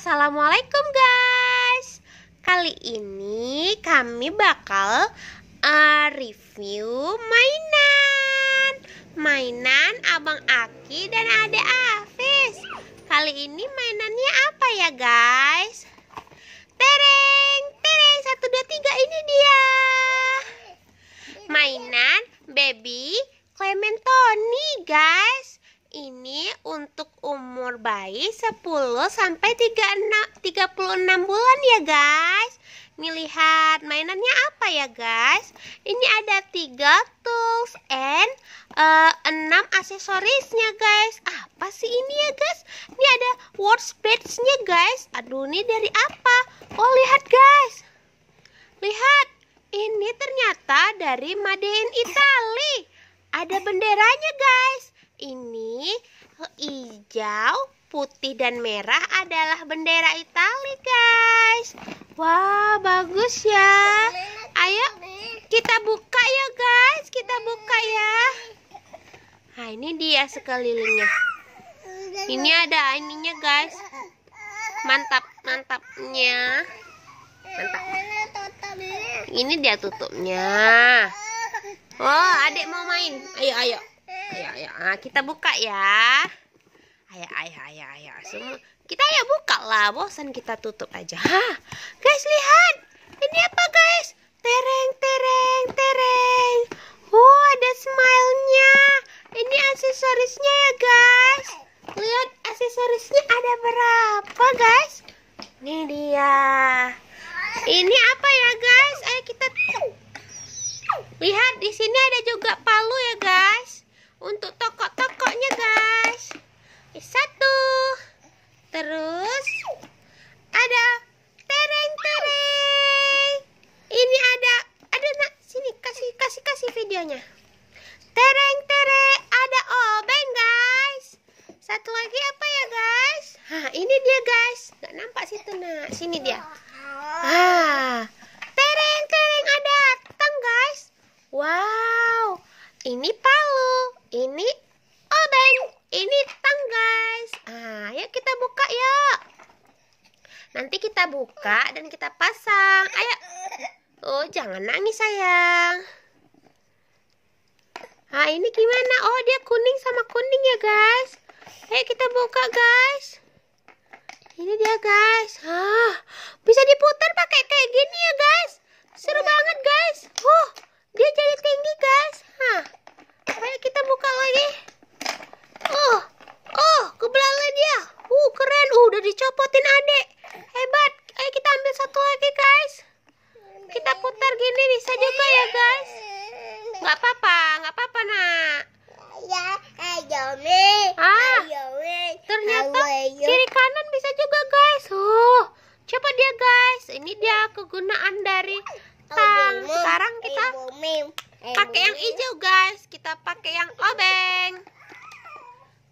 Assalamualaikum guys Kali ini kami bakal uh, review mainan Mainan Abang Aki dan Ade Afis Kali ini mainannya apa ya guys? Tereng, tereng, satu dua tiga ini dia Mainan Baby Clementoni guys ini untuk umur bayi 10 sampai 36, 36 bulan ya guys. Nih lihat mainannya apa ya guys. Ini ada 3 tools and uh, eh, 6 aksesorisnya guys. Apa sih ini ya guys? Ini ada workspace nya guys. Aduh ini dari apa? Oh lihat guys. Lihat. Ini ternyata dari Made in Italy. Ada benderanya guys ini hijau, putih, dan merah adalah bendera Italia, guys. Wah, bagus ya. Ayo, kita buka ya, guys. Kita buka ya. Nah, ini dia sekelilingnya. Ini ada ininya, guys. Mantap, mantapnya. Mantap. Ini dia tutupnya. Oh, adik mau main. Ayo, ayo. Ayo, ayo. Nah, kita buka ya. Ayo, ayo, ayo, ayo. Semua kita ya buka lah. Bosan kita tutup aja. Hah. Guys, lihat. Ini apa, guys? Tereng, tereng, tereng. Oh, ada smile-nya. Ini aksesorisnya ya, guys. Lihat aksesorisnya ada berapa, guys? Ini dia. Ini apa ya, guys? Ayo kita lihat di sini ada juga palu ya, guys untuk tokok-tokoknya guys satu terus ada tereng tereng ini ada ada nak sini kasih kasih kasih videonya tereng tereng ada obeng guys satu lagi apa ya guys Hah, ini dia guys nggak nampak situ nak sini dia ah tereng tereng ada tang guys wow ini pak ini oven ini tang guys. Ah, yuk kita buka ya Nanti kita buka dan kita pasang. Ayo. Oh, jangan nangis sayang. Ah, ini gimana? Oh, dia kuning sama kuning ya guys. Ayo kita buka guys. Ini dia guys. Ah, bisa diputar pakai kayak gini ya guys. Seru banget guys. Oh, dia jadi tinggi guys. Hah. Nggak apa-apa, nggak apa-apa nak. Ya, ayo mi. Ah, ayo Ternyata kiri kanan bisa juga guys. Oh, coba dia guys. Ini dia kegunaan dari tang. Sekarang kita pakai yang hijau guys. Kita pakai yang obeng.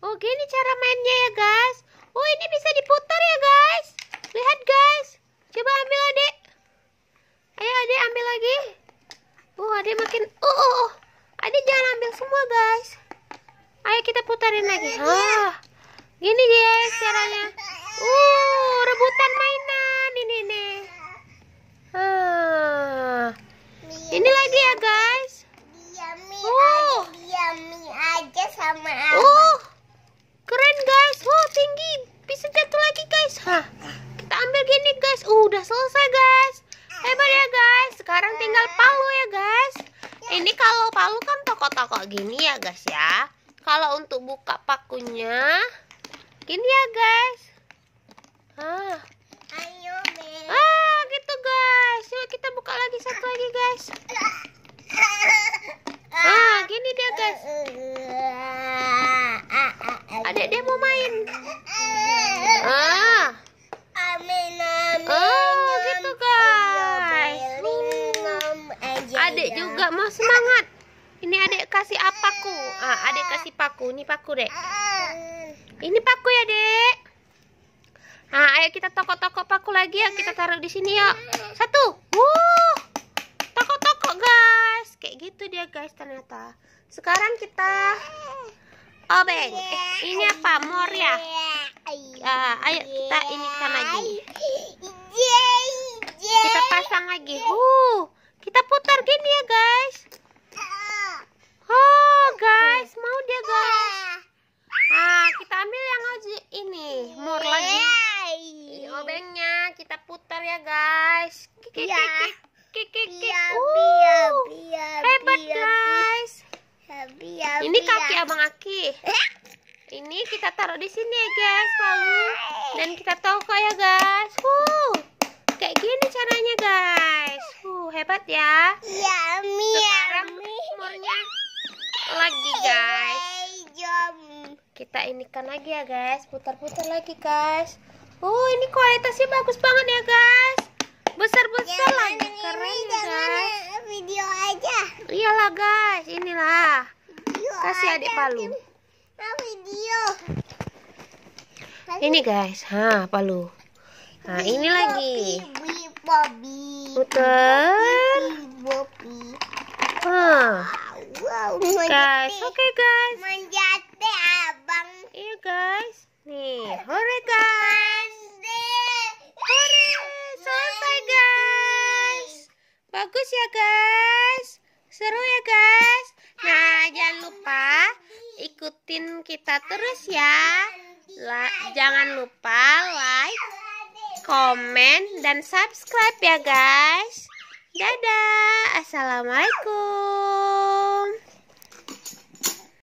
Oh, gini cara mainnya ya guys. Oh, ini bisa diputar ya guys. Lihat guys. Coba ambil adik. Ayo adik ambil lagi. Oh, ada makin. Oh, oh, oh. Ada ah, jangan ambil semua, guys. Ayo kita putarin lagi. Oh. Gini dia caranya. Uh, rebutan mainan ini nih. Ah. Ini lagi ya, guys. Oh, aja sama oh. aku. Keren, guys. Oh tinggi. Bisa jatuh lagi, guys. Hah. Kita ambil gini, guys. Uh, udah selesai. guys ya kalau untuk buka pakunya gini ya guys ah ayo ah gitu guys yuk kita buka lagi satu lagi guys ah gini dia guys adik dia mau main ah oh gitu guys adik ya. juga mau semangat ini adik kasih apa ku? Ah, adik kasih paku. Ini paku, Dek. Ini paku ya, Dek. Ah, ayo kita toko-toko paku lagi ya. Kita taruh di sini yuk. Satu. Wuh. Toko-toko, guys. Kayak gitu dia, guys, ternyata. Sekarang kita obeng. Eh, ini apa? Mor ya? Ah, ayo kita ini kan lagi. Kita pasang lagi. Huh. Kita putar gini ya, guys. ya guys kiki iya. iya, uh. ya. kiki hebat guys ini kaki abang Aki ini kita taruh di sini ya guys lalu dan kita toko ya guys uh kayak gini caranya guys uh hebat ya, iya, ya sekarang umurnya lagi guys kita inikan lagi ya guys putar-putar lagi guys Oh, ini kualitasnya bagus banget ya, guys. Besar-besar lagi. Keren ya, ini, ya, guys. video aja. Iyalah, guys. Inilah. Video Kasih adik Palu. Ah, video. Ini, guys. Ha, Palu. Nah, ini Bipo, lagi. Puter. Wow. wow. Guys, oke okay, guys. Menjatih abang. Iya, guys. Nih, hore guys. terus ya guys Seru ya guys Nah jangan lupa ikutin kita terus ya La Jangan lupa like, komen, dan subscribe ya guys Dadah Assalamualaikum